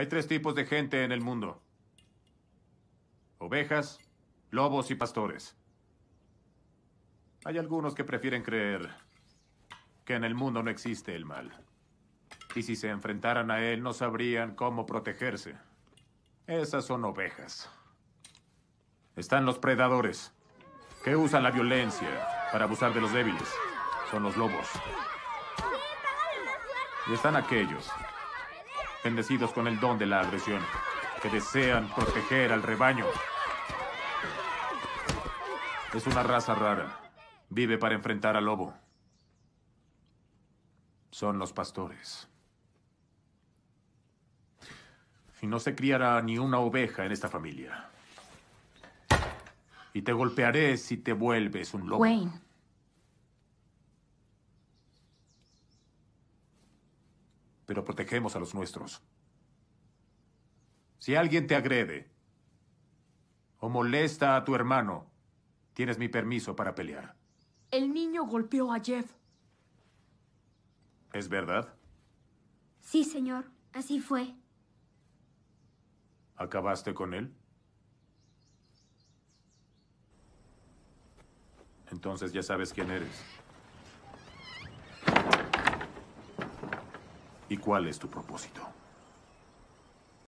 Hay tres tipos de gente en el mundo. Ovejas, lobos y pastores. Hay algunos que prefieren creer que en el mundo no existe el mal. Y si se enfrentaran a él no sabrían cómo protegerse. Esas son ovejas. Están los predadores, que usan la violencia para abusar de los débiles. Son los lobos. Y están aquellos bendecidos con el don de la agresión, que desean proteger al rebaño. Es una raza rara. Vive para enfrentar al lobo. Son los pastores. Y no se criará ni una oveja en esta familia. Y te golpearé si te vuelves un lobo. pero protegemos a los nuestros. Si alguien te agrede o molesta a tu hermano, tienes mi permiso para pelear. El niño golpeó a Jeff. ¿Es verdad? Sí, señor. Así fue. ¿Acabaste con él? Entonces ya sabes quién eres. ¿Y cuál es tu propósito?